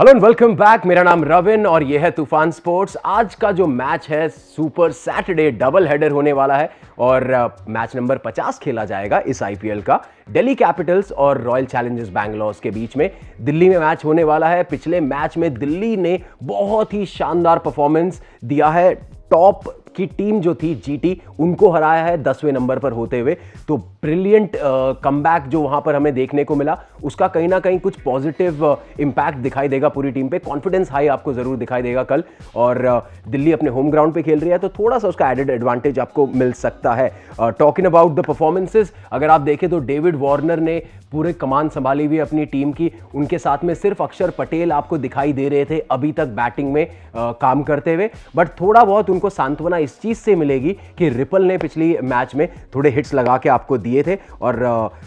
hello and welcome back मेरा नाम रविन और यह है तूफान स्पोर्ट्स आज का जो मैच है सुपर सैटरडे डबल हेडर होने वाला है और मैच नंबर 50 खेला जाएगा इस आईपीएल का दिल्ली कैपिटल्स और रॉयल चैलेंजर्स बैंगलोर के बीच में दिल्ली में मैच होने वाला है पिछले मैच में दिल्ली ने बहुत ही शानदार परफॉर्मेंस दिया है टॉप की टीम जो थी जीटी उनको हराया है दसवें नंबर पर होते हुए तो ब्रिलियंट कम जो वहां पर हमें देखने को मिला उसका कहीं ना कहीं कुछ पॉजिटिव uh, दिखाई देगा पूरी टीम पे कॉन्फिडेंस हाई आपको ज़रूर दिखाई देगा कल और दिल्ली अपने होम ग्राउंड पे खेल रही है तो थोड़ा सा उसका एडेड एडवांटेज आपको मिल सकता है टॉकिंग अबाउट द परफॉर्मेंसेज अगर आप देखें तो डेविड वार्नर ने पूरे कमान संभाली हुई अपनी टीम की उनके साथ में सिर्फ अक्षर पटेल आपको दिखाई दे रहे थे अभी तक बैटिंग में आ, काम करते हुए बट थोड़ा बहुत उनको सांत्वना इस चीज़ से मिलेगी कि रिपल ने पिछली मैच में थोड़े हिट्स लगा के आपको दिए थे और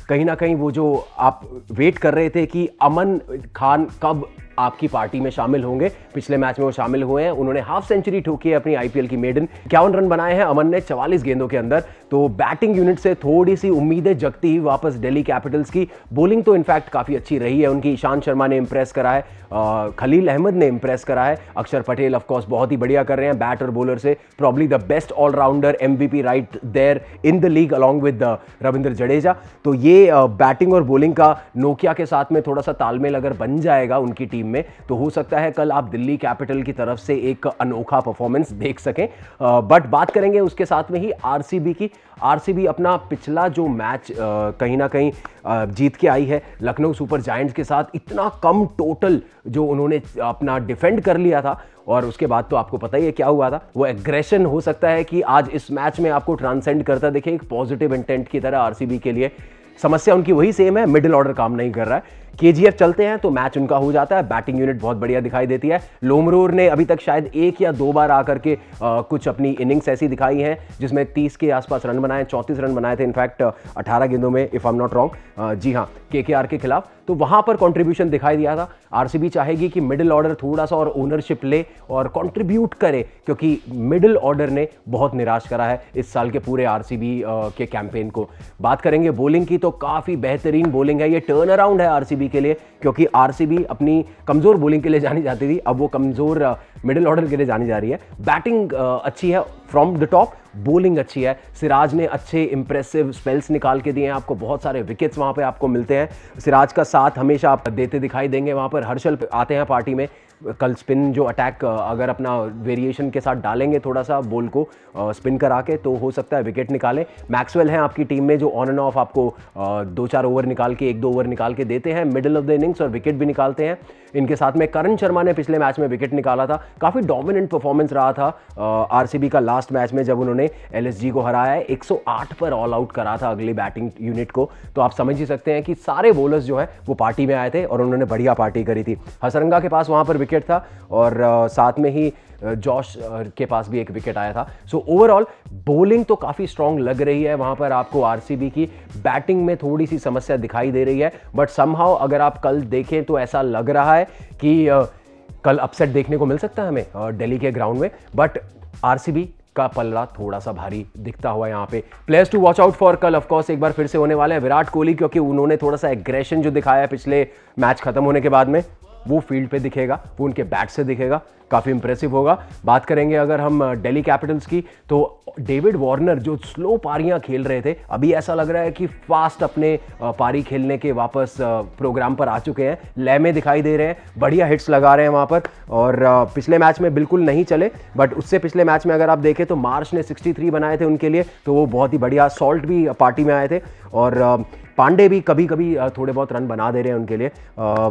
कहीं ना कहीं वो जो आप वेट कर रहे थे कि अमन खान कब आपकी पार्टी में शामिल होंगे पिछले मैच में वो शामिल हुए हैं उन्होंने हाफ सेंचुरी ठोकी है अपनी आईपीएल की मेडन इक्यावन रन बनाए हैं अमन ने चवालीस गेंदों के अंदर तो बैटिंग यूनिट से थोड़ी सी उम्मीदें जगती ही वापस दिल्ली कैपिटल्स की बॉलिंग तो इनफैक्ट काफ़ी अच्छी रही है उनकी ईशांत शर्मा ने इंप्रेस करा है खलील अहमद ने इंप्रेस करा है अक्षर पटेल ऑफकोर्स बहुत ही बढ़िया कर रहे हैं बैट और बॉलर से probably the best allrounder am right there in the league along with Ravindra Jadeja तो ये बैटिंग uh, और बॉलिंग का नोकिया के साथ में थोड़ा सा तालमेल अगर बन जाएगा उनकी टीम टीम में तो हो सकता है कल आप दिल्ली कैपिटल की तरफ से एक अनोखा परफॉर्मेंस देख सकें बट बात करेंगे उसके साथ में ही आर की आर अपना पिछला जो मैच कहीं ना कहीं जीत के आई है लखनऊ सुपर जायंट्स के साथ इतना कम टोटल जो उन्होंने अपना डिफेंड कर लिया था और उसके बाद तो आपको पता ही है क्या हुआ था वो एग्रेशन हो सकता है कि आज इस मैच में आपको ट्रांसेंड करता देखें एक पॉजिटिव इंटेंट की तरह आरसीबी के लिए समस्या उनकी वही सेम है मिडिल ऑर्डर काम नहीं कर रहा है के चलते हैं तो मैच उनका हो जाता है बैटिंग यूनिट बहुत बढ़िया दिखाई देती है लोमरूर ने अभी तक शायद एक या दो बार आकर के कुछ अपनी इनिंग्स ऐसी दिखाई हैं जिसमें तीस के आसपास रन बनाए चौंतीस रन बनाए थे इनफैक्ट अठारह गेंदों में if I am not wrong जी हाँ के के खिलाफ तो वहाँ पर कॉन्ट्रीब्यूशन दिखाई दिया था आरसीबी चाहेगी कि मिडिल ऑर्डर थोड़ा सा और ओनरशिप ले और कॉन्ट्रीब्यूट करे क्योंकि मिडिल ऑर्डर ने बहुत निराश करा है इस साल के पूरे आरसीबी के कैंपेन को बात करेंगे बोलिंग की तो काफ़ी बेहतरीन बोलिंग है ये टर्न अराउंड है आरसीबी के लिए क्योंकि आरसीबी अपनी कमज़ोर बॉलिंग के लिए जानी जाती थी अब वो कमज़ोर मिडिल ऑर्डर के लिए जानी जा रही है बैटिंग अच्छी है फ्रॉम द टॉप बोलिंग अच्छी है सिराज ने अच्छे इंप्रेसिव स्पेल्स निकाल के दिए हैं आपको बहुत सारे विकेट्स वहाँ पे आपको मिलते हैं सिराज का साथ हमेशा आप देते दिखाई देंगे वहाँ पर हर्षल आते हैं पार्टी में कल स्पिन जो अटैक अगर अपना वेरिएशन के साथ डालेंगे थोड़ा सा बॉल को स्पिन करा के तो हो सकता है विकेट निकालें मैक्सवेल हैं आपकी टीम में जो ऑन एंड ऑफ आपको दो चार ओवर निकाल के एक दो ओवर निकाल के देते हैं मिडिल ऑफ द इनिंग्स और विकेट भी निकालते हैं इनके साथ में करण शर्मा ने पिछले मैच में विकेट निकाला था काफ़ी डोमिनेंट परफॉर्मेंस रहा था आर का लास्ट लास्ट मैच में जब उन्होंने एल को हराया है 108 पर ऑल आउट करा था अगली बैटिंग यूनिट को तो आप समझ ही सकते हैं कि सारे बोलर्स जो है वो पार्टी में आए थे और उन्होंने बढ़िया पार्टी करी थी हसरंगा के पास वहाँ पर विकेट था और साथ में ही जॉश के पास भी एक विकेट आया था सो so, ओवरऑल बॉलिंग तो काफ़ी स्ट्रांग लग रही है वहाँ पर आपको आरसीबी की बैटिंग में थोड़ी सी समस्या दिखाई दे रही है बट समहाउ अगर आप कल देखें तो ऐसा लग रहा है कि कल अपसेट देखने को मिल सकता है हमें दिल्ली के ग्राउंड में बट आरसीबी का पल्ला थोड़ा सा भारी दिखता हुआ यहाँ पे players to watch out for कल ऑफकोर्स एक बार फिर से होने वाले हैं विराट कोहली क्योंकि उन्होंने थोड़ा सा एग्रेशन जो दिखाया है पिछले मैच खत्म होने के बाद में वो फील्ड पे दिखेगा वो उनके बैट से दिखेगा काफ़ी इंप्रेसिव होगा बात करेंगे अगर हम डेली कैपिटल्स की तो डेविड वार्नर जो स्लो पारियां खेल रहे थे अभी ऐसा लग रहा है कि फास्ट अपने पारी खेलने के वापस प्रोग्राम पर आ चुके हैं लय में दिखाई दे रहे हैं बढ़िया हिट्स लगा रहे हैं वहाँ पर और पिछले मैच में बिल्कुल नहीं चले बट उससे पिछले मैच में अगर आप देखें तो मार्च ने 63 बनाए थे उनके लिए तो वो बहुत ही बढ़िया सॉल्ट भी पार्टी में आए थे और पांडे भी कभी कभी थोड़े बहुत रन बना दे रहे हैं उनके लिए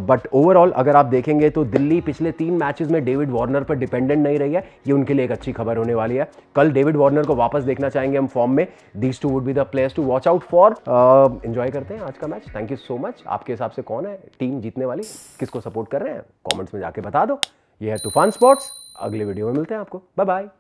बट ओवरऑल अगर आप देखेंगे तो दिल्ली पिछले तीन मैचेस में डेविड वार्नर पर डिपेंडेंट नहीं रही है ये उनके लिए एक अच्छी खबर होने वाली है कल डेविड वार्नर को वापस देखना चाहेंगे हम फॉर्म में these two would be the players to watch out for enjoy करते हैं आज का match thank you so much आपके हिसाब से कौन है टीम जीतने वाली किसको सपोर्ट कर रहे हैं कॉमेंट्स में जाके बता दो ये है तूफान स्पोर्ट्स अगले वीडियो में मिलते हैं आपको बाय बाय